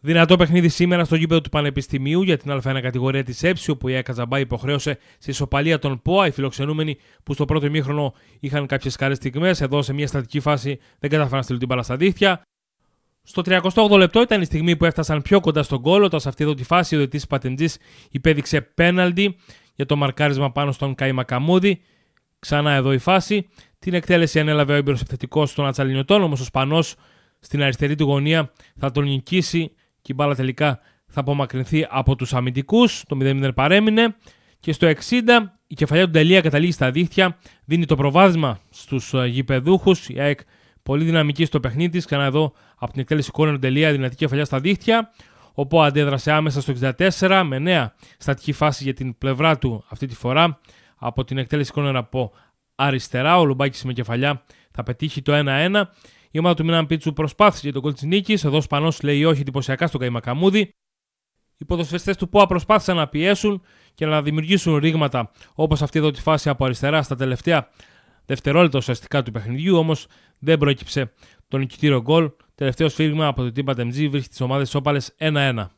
Δυνατό παιχνίδι σήμερα στο γήπεδο του Πανεπιστημίου για την Α1 κατηγορία της ΕΨΥ, όπου η Ζαμπά υποχρέωσε στη σοπαλία των ΠΟΑ. Οι φιλοξενούμενοι που στο πρώτο ημίχρονο είχαν κάποιες καλέ στιγμές, εδώ σε μια στατική φάση δεν κατάφεραν να στείλουν την μπάλα Στο 38 ο λεπτό ήταν η στιγμή που έφτασαν πιο κοντά στον κόλλο, όταν σε αυτή εδώ τη φάση ο διετη Πατεντζής υπέδειξε πέναλτι για το μαρκάρισμα πάνω στον Καί Μακαμούδη. Ξανά εδώ η φάση. Την εκτέλεση ανέλαβε ο έμπειρος επιθετικός των Ατσαλινιωτών, όμως ο Σπανός στην αριστερή του γωνία θα τον νικήσει και η μπάλα τελικά θα απομακρυνθεί από τους αμυντικούς. το 0-0 παρέμεινε και στο 60 η κεφαλιά του Ντελία καταλήγει στα δίχτυα, δίνει το προβάδισμα στους ε, γηπεδούχους. η ΑΕΚ πολύ δυναμική στο παιχνίδι της. ξανά εδώ από την εκτέλεση του Ντελία δυνατή κεφαλιά στα δίχτυα, όπου αντέδρασε άμεσα στο 64 με νέα στατική φάση για την πλευρά του αυτή τη φορά από την εκτέλεση κόρνερ από αριστερά, ο Λουμπάκης με κεφαλιά θα πετύχει το 1-1 η ομάδα του Μινάν Πίτσου προσπάθησε για τον κόλ τη νίκη. Εδώ Σπανό λέει όχι εντυπωσιακά στον Καϊμακαμούδη. Οι ποδοσφαιριστές του ΠΟΑ προσπάθησαν να πιέσουν και να δημιουργήσουν ρήγματα όπως αυτή εδώ τη φάση από αριστερά στα τελευταία δευτερόλεπτα ουσιαστικά του παιχνιδιού. Όμως δεν τον το νικητήριο γκολ. Τελευταίο σφύριγμα από το Τιμπα Τεμτζή βρίσκει τι ομάδες όπαλες 1-1.